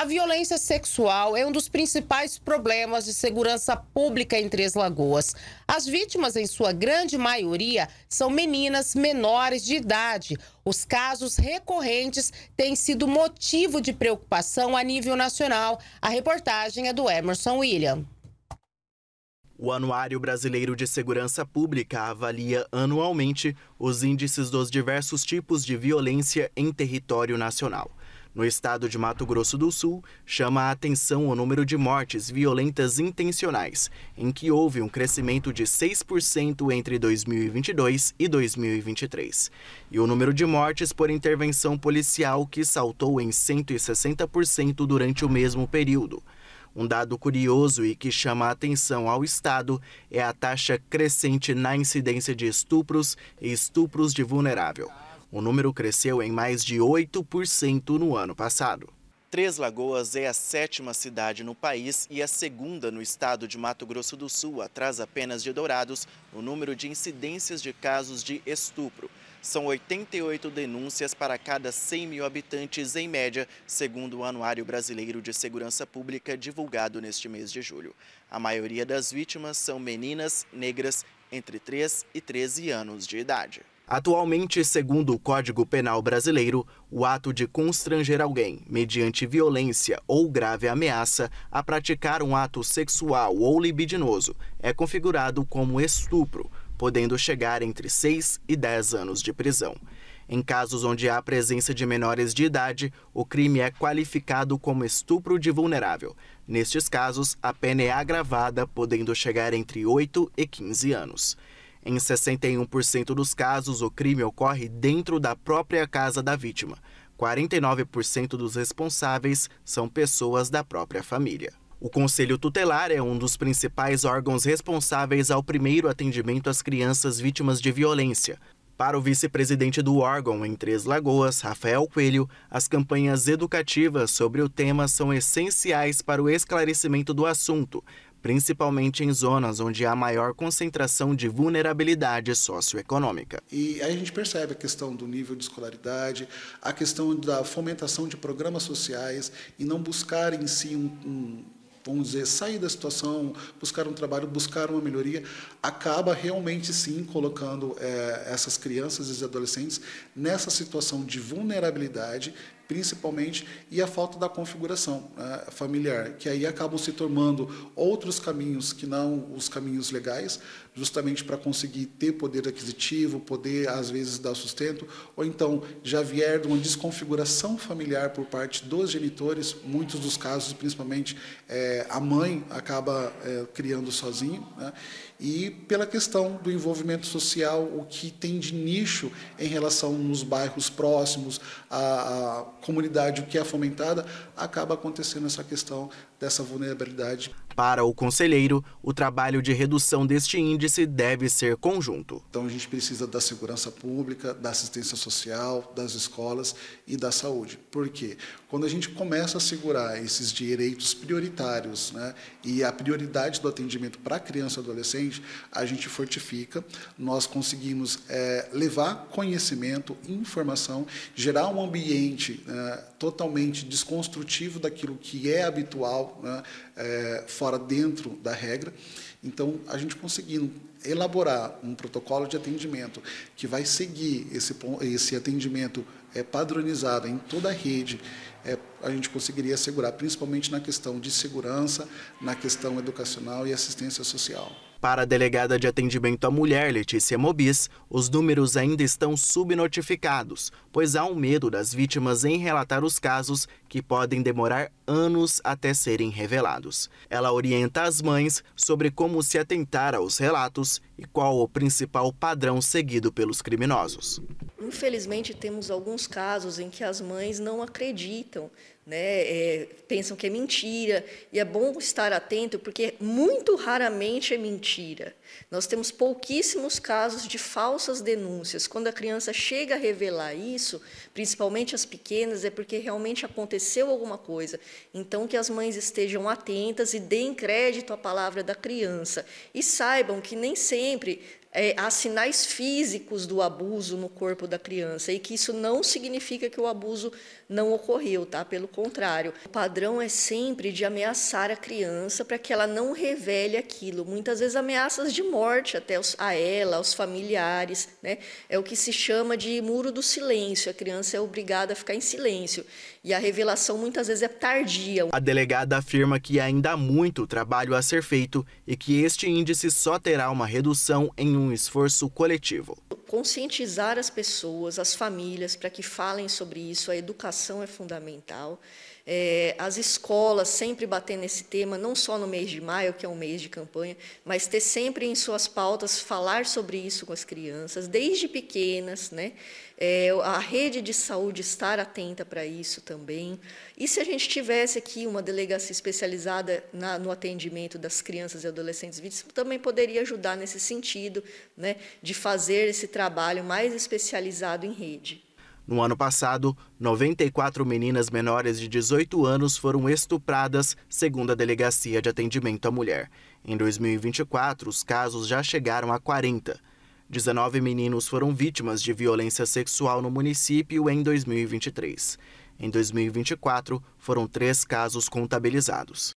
A violência sexual é um dos principais problemas de segurança pública em Três Lagoas. As vítimas, em sua grande maioria, são meninas menores de idade. Os casos recorrentes têm sido motivo de preocupação a nível nacional. A reportagem é do Emerson William. O Anuário Brasileiro de Segurança Pública avalia anualmente os índices dos diversos tipos de violência em território nacional. No estado de Mato Grosso do Sul, chama a atenção o número de mortes violentas intencionais, em que houve um crescimento de 6% entre 2022 e 2023. E o número de mortes por intervenção policial, que saltou em 160% durante o mesmo período. Um dado curioso e que chama a atenção ao Estado é a taxa crescente na incidência de estupros e estupros de vulnerável. O número cresceu em mais de 8% no ano passado. Três Lagoas é a sétima cidade no país e a segunda no estado de Mato Grosso do Sul, atrás apenas de Dourados, no número de incidências de casos de estupro. São 88 denúncias para cada 100 mil habitantes, em média, segundo o Anuário Brasileiro de Segurança Pública, divulgado neste mês de julho. A maioria das vítimas são meninas negras entre 3 e 13 anos de idade. Atualmente, segundo o Código Penal brasileiro, o ato de constranger alguém, mediante violência ou grave ameaça, a praticar um ato sexual ou libidinoso é configurado como estupro, podendo chegar entre 6 e 10 anos de prisão. Em casos onde há presença de menores de idade, o crime é qualificado como estupro de vulnerável. Nestes casos, a pena é agravada, podendo chegar entre 8 e 15 anos. Em 61% dos casos, o crime ocorre dentro da própria casa da vítima. 49% dos responsáveis são pessoas da própria família. O Conselho Tutelar é um dos principais órgãos responsáveis ao primeiro atendimento às crianças vítimas de violência. Para o vice-presidente do órgão em Três Lagoas, Rafael Coelho, as campanhas educativas sobre o tema são essenciais para o esclarecimento do assunto, principalmente em zonas onde há maior concentração de vulnerabilidade socioeconômica. E aí a gente percebe a questão do nível de escolaridade, a questão da fomentação de programas sociais e não buscar em si um, um vamos dizer, sair da situação, buscar um trabalho, buscar uma melhoria, acaba realmente sim colocando é, essas crianças e adolescentes nessa situação de vulnerabilidade principalmente, e a falta da configuração né, familiar, que aí acabam se tornando outros caminhos que não os caminhos legais, justamente para conseguir ter poder aquisitivo, poder, às vezes, dar sustento, ou então já vier de uma desconfiguração familiar por parte dos genitores, muitos dos casos, principalmente, é, a mãe acaba é, criando sozinho, né, e pela questão do envolvimento social, o que tem de nicho em relação nos bairros próximos, a, a comunidade, o que é fomentada, acaba acontecendo essa questão dessa vulnerabilidade. Para o conselheiro, o trabalho de redução deste índice deve ser conjunto. Então a gente precisa da segurança pública, da assistência social, das escolas e da saúde. Por quê? Quando a gente começa a segurar esses direitos prioritários né, e a prioridade do atendimento para criança e adolescente, a gente fortifica, nós conseguimos é, levar conhecimento, informação, gerar um ambiente é, totalmente desconstrutivo daquilo que é habitual né, é, fora dentro da regra. Então, a gente conseguindo elaborar um protocolo de atendimento que vai seguir esse, esse atendimento é, padronizado em toda a rede, é, a gente conseguiria assegurar, principalmente na questão de segurança, na questão educacional e assistência social. Para a delegada de atendimento à mulher, Letícia Mobis, os números ainda estão subnotificados, pois há um medo das vítimas em relatar os casos que podem demorar anos até serem revelados. Ela orienta as mães sobre como se atentar aos relatos e qual o principal padrão seguido pelos criminosos. Infelizmente, temos alguns casos em que as mães não acreditam, né? É, pensam que é mentira, e é bom estar atento, porque muito raramente é mentira. Nós temos pouquíssimos casos de falsas denúncias. Quando a criança chega a revelar isso, principalmente as pequenas, é porque realmente aconteceu alguma coisa. Então, que as mães estejam atentas e deem crédito à palavra da criança. E saibam que nem sempre é, há sinais físicos do abuso no corpo da criança e que isso não significa que o abuso não ocorreu, tá? Pelo contrário, o padrão é sempre de ameaçar a criança para que ela não revele aquilo. Muitas vezes ameaças de morte até os, a ela, aos familiares, né? É o que se chama de muro do silêncio. A criança é obrigada a ficar em silêncio e a revelação muitas vezes é tardia. A delegada afirma que ainda há muito trabalho a ser feito e que este índice só terá uma redução em um esforço coletivo. Conscientizar as pessoas, as famílias, para que falem sobre isso, a educação é fundamental é, as escolas sempre bater nesse tema, não só no mês de maio, que é um mês de campanha, mas ter sempre em suas pautas falar sobre isso com as crianças, desde pequenas, né? É, a rede de saúde estar atenta para isso também. E se a gente tivesse aqui uma delegacia especializada na, no atendimento das crianças e adolescentes vítimas, também poderia ajudar nesse sentido, né, de fazer esse trabalho mais especializado em rede. No ano passado, 94 meninas menores de 18 anos foram estupradas, segundo a Delegacia de Atendimento à Mulher. Em 2024, os casos já chegaram a 40. 19 meninos foram vítimas de violência sexual no município em 2023. Em 2024, foram três casos contabilizados.